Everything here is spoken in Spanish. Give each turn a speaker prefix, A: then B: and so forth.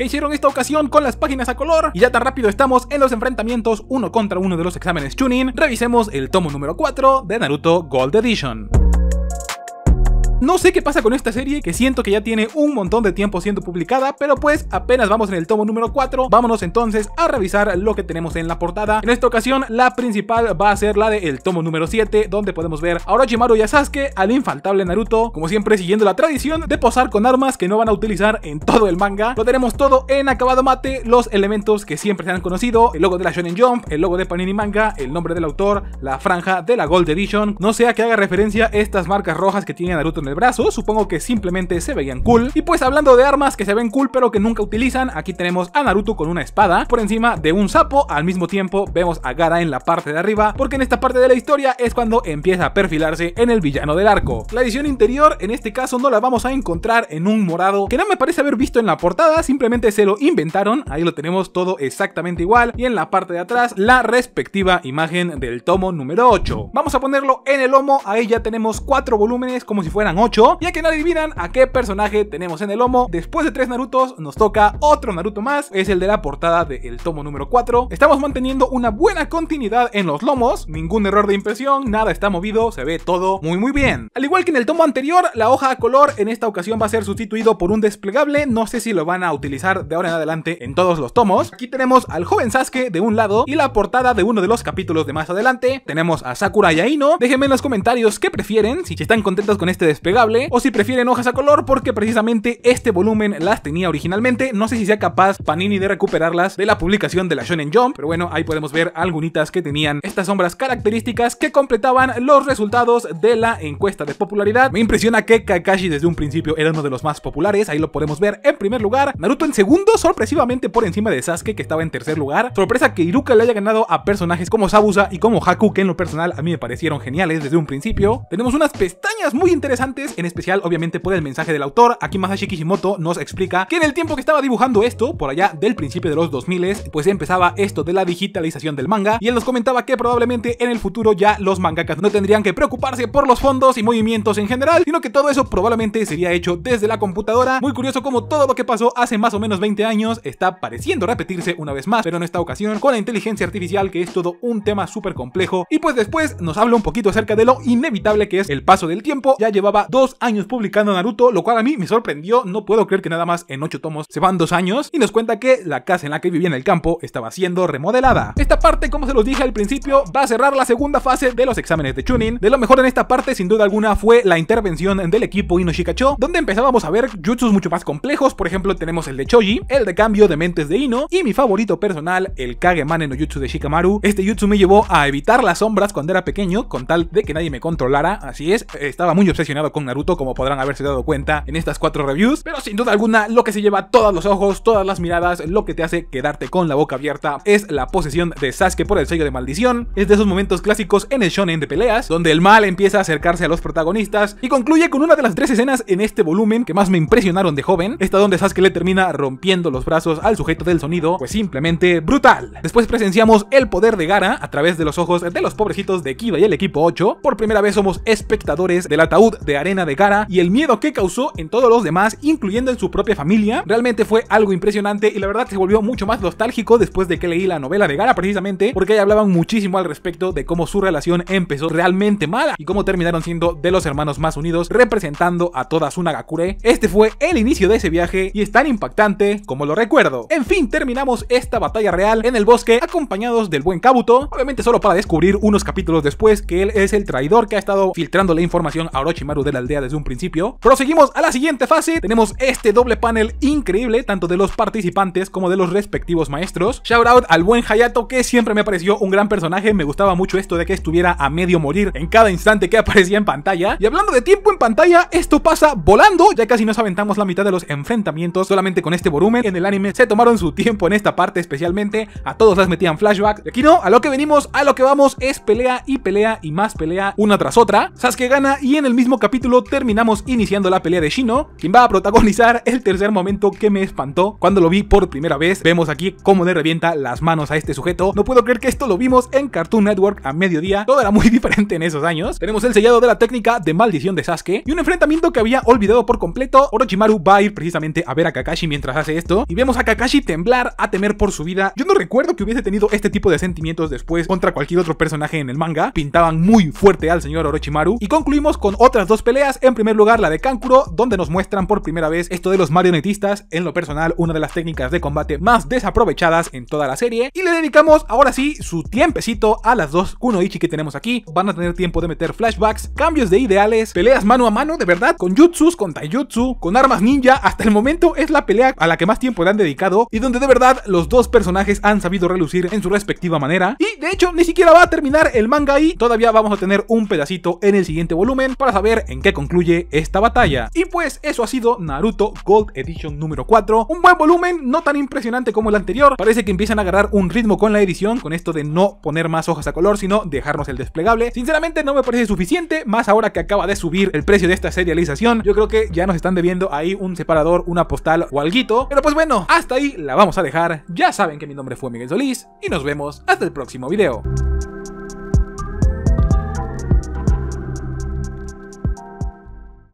A: que hicieron esta ocasión con las páginas a color. Y ya tan rápido estamos en los enfrentamientos uno contra uno de los exámenes tuning, revisemos el tomo número 4 de Naruto Gold Edition. No sé qué pasa con esta serie, que siento que ya tiene un montón de tiempo siendo publicada, pero pues apenas vamos en el tomo número 4, vámonos entonces a revisar lo que tenemos en la portada. En esta ocasión, la principal va a ser la del tomo número 7, donde podemos ver a Orochimaru y a Sasuke, al infaltable Naruto, como siempre siguiendo la tradición de posar con armas que no van a utilizar en todo el manga. Lo tenemos todo en acabado mate, los elementos que siempre se han conocido, el logo de la Shonen Jump, el logo de Panini Manga, el nombre del autor, la franja de la Gold Edition, no sea que haga referencia a estas marcas rojas que tiene Naruto en el brazo, supongo que simplemente se veían cool. Y pues hablando de armas que se ven cool pero que nunca utilizan, aquí tenemos a Naruto con una espada por encima de un sapo, al mismo tiempo vemos a Gara en la parte de arriba, porque en esta parte de la historia es cuando empieza a perfilarse en el villano del arco. La edición interior en este caso no la vamos a encontrar en un morado que no me parece haber visto en la portada, simplemente se lo inventaron, ahí lo tenemos todo exactamente igual y en la parte de atrás la respectiva imagen del tomo número 8. Vamos a ponerlo en el lomo, ahí ya tenemos cuatro volúmenes como si fueran 8. Ya que no adivinan a qué personaje tenemos en el lomo, después de tres Narutos nos toca otro Naruto más, es el de la portada del tomo número 4. Estamos manteniendo una buena continuidad en los lomos, ningún error de impresión, nada está movido, se ve todo muy muy bien. Al igual que en el tomo anterior, la hoja a color en esta ocasión va a ser sustituido por un desplegable, no sé si lo van a utilizar de ahora en adelante en todos los tomos. Aquí tenemos al joven Sasuke de un lado y la portada de uno de los capítulos de más adelante. Tenemos a Sakura y a Déjenme en los comentarios qué prefieren, si están contentos con este despegue o si prefieren hojas a color porque precisamente este volumen las tenía originalmente. No sé si sea capaz Panini de recuperarlas de la publicación de la Shonen Jump, pero bueno, ahí podemos ver algunitas que tenían estas sombras características que completaban los resultados de la encuesta de popularidad. Me impresiona que Kakashi desde un principio era uno de los más populares, ahí lo podemos ver en primer lugar, Naruto en segundo, sorpresivamente por encima de Sasuke que estaba en tercer lugar. Sorpresa que Iruka le haya ganado a personajes como Sabusa y como Haku que en lo personal a mí me parecieron geniales desde un principio. Tenemos unas pestañas muy interesantes en especial obviamente por el mensaje del autor. Aquí Masashi Kishimoto nos explica que en el tiempo que estaba dibujando esto, por allá del principio de los 2000, pues empezaba esto de la digitalización del manga y él nos comentaba que probablemente en el futuro ya los mangakas no tendrían que preocuparse por los fondos y movimientos en general, sino que todo eso probablemente sería hecho desde la computadora. Muy curioso como todo lo que pasó hace más o menos 20 años está pareciendo repetirse una vez más, pero en esta ocasión con la inteligencia artificial que es todo un tema súper complejo. Y pues después nos habla un poquito acerca de lo inevitable que es el paso del tiempo. Ya llevaba dos años publicando Naruto, lo cual a mí me sorprendió. No puedo creer que nada más en ocho tomos se van dos años. Y nos cuenta que la casa en la que vivía en el campo estaba siendo remodelada. Esta parte, como se los dije al principio, va a cerrar la segunda fase de los exámenes de Chunin. De lo mejor en esta parte, sin duda alguna, fue la intervención del equipo Inoshikacho, donde empezábamos a ver jutsus mucho más complejos. Por ejemplo, tenemos el de Choji, el de cambio de mentes de Ino, y mi favorito personal, el Kagemane no Jutsu de Shikamaru. Este jutsu me llevó a evitar las sombras cuando era pequeño, con tal de que nadie me controlara. Así es, estaba muy obsesionado con Naruto, como podrán haberse dado cuenta en estas cuatro reviews. Pero sin duda alguna, lo que se lleva todos los ojos, todas las miradas, lo que te hace quedarte con la boca abierta es la posesión de Sasuke por el sello de maldición. Es de esos momentos clásicos en el shonen de peleas, donde el mal empieza a acercarse a los protagonistas y concluye con una de las tres escenas en este volumen que más me impresionaron de joven. Esta donde Sasuke le termina rompiendo los brazos al sujeto del sonido, pues simplemente brutal. Después presenciamos el poder de Gara a través de los ojos de los pobrecitos de Kiba y el equipo 8. Por primera vez somos espectadores del ataúd de arena de Gara y el miedo que causó en todos los demás, incluyendo en su propia familia. Realmente fue algo impresionante y la verdad se volvió mucho más nostálgico después de que leí la novela de Gara precisamente, porque ahí hablaban muchísimo al respecto de cómo su relación empezó realmente mala y cómo terminaron siendo de los hermanos más unidos representando a toda su Nagakure. Este fue el inicio de ese viaje y es tan impactante como lo recuerdo. En fin, terminamos esta batalla real en el bosque acompañados del buen Kabuto, obviamente solo para descubrir unos capítulos después que él es el traidor que ha estado filtrando la información a Orochimaru de la aldea desde un principio. Proseguimos a la siguiente fase, tenemos este doble panel increíble, tanto de los participantes como de los respectivos maestros. Shout out al buen Hayato que siempre me pareció un gran personaje, me gustaba mucho esto de que estuviera a medio morir en cada instante que aparecía en pantalla. Y hablando de tiempo en pantalla, esto pasa volando, ya casi nos aventamos la mitad de los enfrentamientos solamente con este volumen. En el anime se tomaron su tiempo en esta parte especialmente, a todos las metían flashbacks. Aquí no, a lo que venimos, a lo que vamos es pelea y pelea y más pelea una tras otra. Sasuke gana y en el mismo capítulo terminamos iniciando la pelea de Shino, quien va a protagonizar el tercer momento que me espantó cuando lo vi por primera vez. Vemos aquí cómo le revienta las manos a este sujeto. No puedo creer que esto lo vimos en Cartoon Network a mediodía. Todo era muy diferente en esos años. Tenemos el sellado de la técnica de maldición de Sasuke y un enfrentamiento que había olvidado por completo. Orochimaru va a ir precisamente a ver a Kakashi mientras hace esto y vemos a Kakashi temblar a temer por su vida. Yo no recuerdo que hubiese tenido este tipo de sentimientos después contra cualquier otro personaje en el manga. Pintaban muy fuerte al señor Orochimaru y concluimos con otras dos peleas, en primer lugar la de Kankuro, donde nos muestran por primera vez esto de los marionetistas, en lo personal una de las técnicas de combate más desaprovechadas en toda la serie, y le dedicamos ahora sí su tiempecito a las dos Kunoichi que tenemos aquí, van a tener tiempo de meter flashbacks, cambios de ideales, peleas mano a mano de verdad, con jutsus, con taijutsu, con armas ninja, hasta el momento es la pelea a la que más tiempo le han dedicado y donde de verdad los dos personajes han sabido relucir en su respectiva manera, y de hecho ni siquiera va a terminar el manga y todavía vamos a tener un pedacito en el siguiente volumen para saber en que concluye esta batalla. Y pues eso ha sido Naruto Gold Edition número 4. Un buen volumen, no tan impresionante como el anterior. Parece que empiezan a agarrar un ritmo con la edición, con esto de no poner más hojas a color, sino dejarnos el desplegable. Sinceramente no me parece suficiente, más ahora que acaba de subir el precio de esta serialización. Yo creo que ya nos están debiendo ahí un separador, una postal o alguito. Pero pues bueno, hasta ahí la vamos a dejar. Ya saben que mi nombre fue Miguel Solís y nos vemos hasta el próximo video.